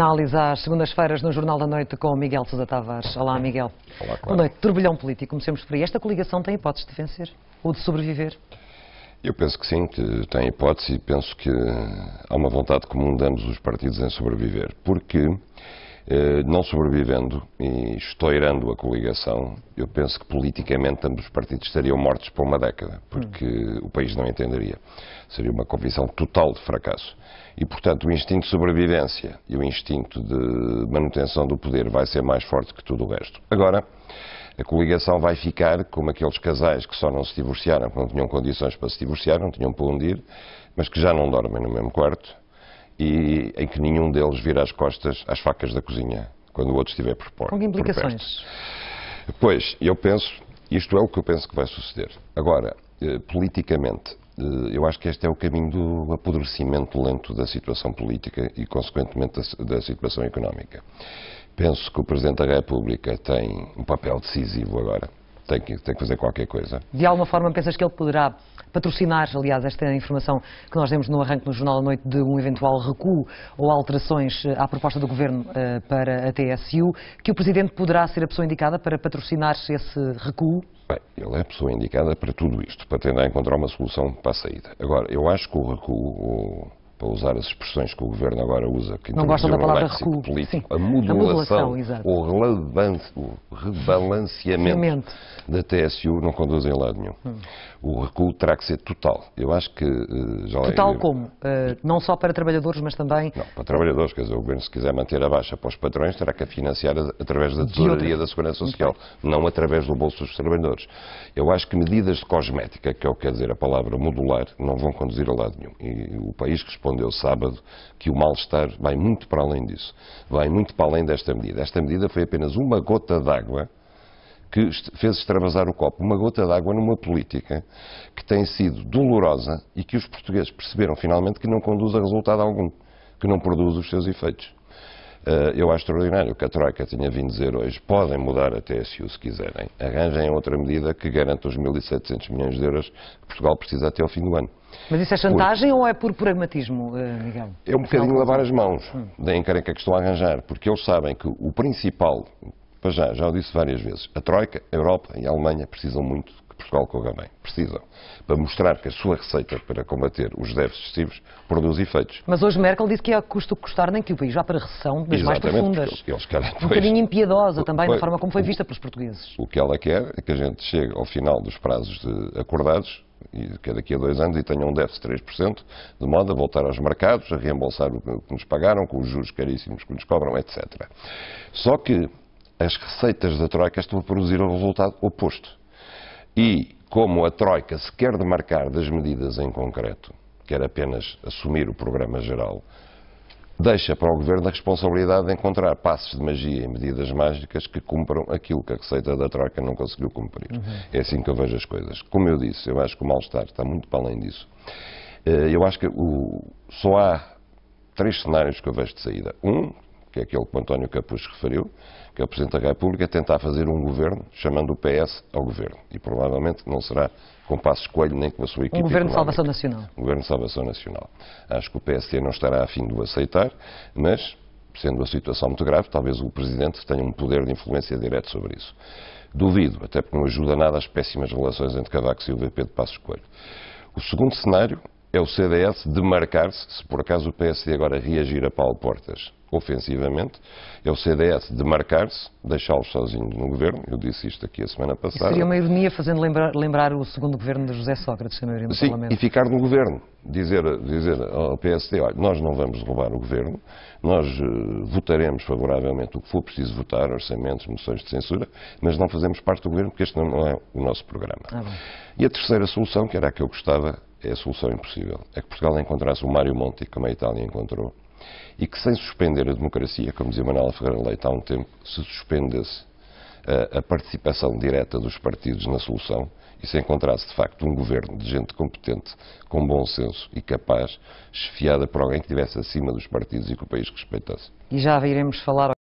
análise às segundas-feiras no Jornal da Noite com Miguel Sousa Tavares. Olá, Miguel. Olá, Clara. Boa noite. Turbilhão político, comecemos por aí. Esta coligação tem hipótese de vencer ou de sobreviver? Eu penso que sim, que tem hipótese e penso que há uma vontade comum de ambos os partidos em sobreviver. Porque eh, não sobrevivendo e estourando a coligação, eu penso que politicamente ambos os partidos estariam mortos por uma década, porque hum. o país não entenderia. Seria uma convicção total de fracasso. E, portanto, o instinto de sobrevivência e o instinto de manutenção do poder vai ser mais forte que tudo o resto. Agora, a coligação vai ficar como aqueles casais que só não se divorciaram, que não tinham condições para se divorciar, não tinham para onde ir, mas que já não dormem no mesmo quarto, e em que nenhum deles vira as costas às facas da cozinha, quando o outro estiver por perto. Com que implicações? Pois, eu penso, isto é o que eu penso que vai suceder. Agora, eh, politicamente, eh, eu acho que este é o caminho do apodrecimento lento da situação política e, consequentemente, da, da situação económica. Penso que o Presidente da República tem um papel decisivo agora tem que, tem que fazer qualquer coisa. De alguma forma pensas que ele poderá patrocinar, aliás, esta informação que nós demos no arranque no Jornal à Noite de um eventual recuo ou alterações eh, à proposta do Governo uh, para a TSU, que o Presidente poderá ser a pessoa indicada para patrocinar esse recuo? Bem, ele é a pessoa indicada para tudo isto, para tentar encontrar uma solução para a saída. Agora, eu acho que o recuo, o para usar as expressões que o governo agora usa, que não gostam da palavra recuo, político, Sim, a modulação, a modulação o rebalanceamento da TSU não conduzem a lado nenhum. Hum. O recuo terá que ser total. Eu acho que eh, já Total como? Uh, não só para trabalhadores, mas também. Não, para trabalhadores, quer dizer, o governo se quiser manter a baixa para os patrões, terá que a financiar através da tesouraria da Segurança Social, não através do bolso dos trabalhadores. Eu acho que medidas de cosmética, que é o que quer dizer a palavra modular, não vão conduzir a lado nenhum. E o país responde respondeu sábado que o mal-estar vai muito para além disso, vai muito para além desta medida. Esta medida foi apenas uma gota d'água que fez extravasar o copo, uma gota d'água numa política que tem sido dolorosa e que os portugueses perceberam finalmente que não conduz a resultado algum, que não produz os seus efeitos. Eh, eu acho extraordinário que a Troika tinha vindo dizer hoje, podem mudar a TSU se quiserem, arranjem outra medida que garanta os 1.700 milhões de euros que Portugal precisa até ao fim do ano. Mas isso é chantagem ou é por pragmatismo, eh, Miguel? É um bocadinho Afinal, lavar as mãos hum. da encrenca que estão a arranjar, porque eles sabem que o principal, para já, já o disse várias vezes, a Troika, a Europa e a Alemanha precisam muito Portugal com bem. Precisam. Para mostrar que a sua receita para combater os déficits excessivos produz efeitos. Mas hoje Merkel disse que a é custo custar nem que o país vá para a recessão das mais profundas. Eles querem, pois, um bocadinho impiedosa também pois, na forma como foi vista pelos portugueses. O que ela quer é que a gente chegue ao final dos prazos acordados e é daqui a dois anos e tenha um déficit de 3%, de modo a voltar aos mercados, a reembolsar o que nos pagaram, com os juros caríssimos que nos cobram, etc. Só que as receitas da Troika estão a produzir o um resultado oposto. E como a Troika se quer demarcar das medidas em concreto, quer apenas assumir o programa geral, deixa para o Governo a responsabilidade de encontrar passos de magia e medidas mágicas que cumpram aquilo que a receita da Troika não conseguiu cumprir. Uhum. É assim que eu vejo as coisas. Como eu disse, eu acho que o mal-estar está muito para além disso. Eh, eu acho que o... só há três cenários que eu vejo de saída. Um, que é aquele que o António Capuz referiu, que é o Presidente da República, tentar fazer um governo chamando o PS ao governo. E provavelmente não será com Passos Coelho nem com a sua equipe. Um governo económica. de salvação nacional. Um governo de salvação nacional. Acho que o PST não estará a fim de o aceitar, mas, sendo a situação muito grave, talvez o Presidente tenha um poder de influência direto sobre isso. Duvido, até porque não ajuda nada às péssimas relações entre Cavaco Silva e Pedro Passos Coelho. O segundo cenário é o CDS demarcar-se, se por acaso o PSD agora reagir a Paulo Portas ofensivamente, é o CDS demarcar-se, deixá-los sozinhos no governo, eu disse isto aqui a semana passada. Isso seria uma ironia fazendo lembrar, lembrar, o segundo governo de José Sócrates, senhor. maioria do Sim, Parlamento. e ficar no governo, dizer, dizer ao PSD, olha, nós não vamos roubar o governo, nós uh, votaremos favoravelmente o que for preciso votar, orçamentos, moções de censura, mas não fazemos parte do governo porque este não é o nosso programa. Ah, e a terceira solução, que era a que eu gostava é a solução impossível. É que Portugal encontrasse o Mário Monti, como a Itália encontrou, e que sem suspender a democracia, como dizia Manuela Ferreira Leite há um tempo, se suspendesse a, eh, a participação direta dos partidos na solução e se encontrasse de facto um governo de gente competente, com bom senso e capaz, chefiada por alguém que estivesse acima dos partidos e que o país respeitasse. E já iremos falar.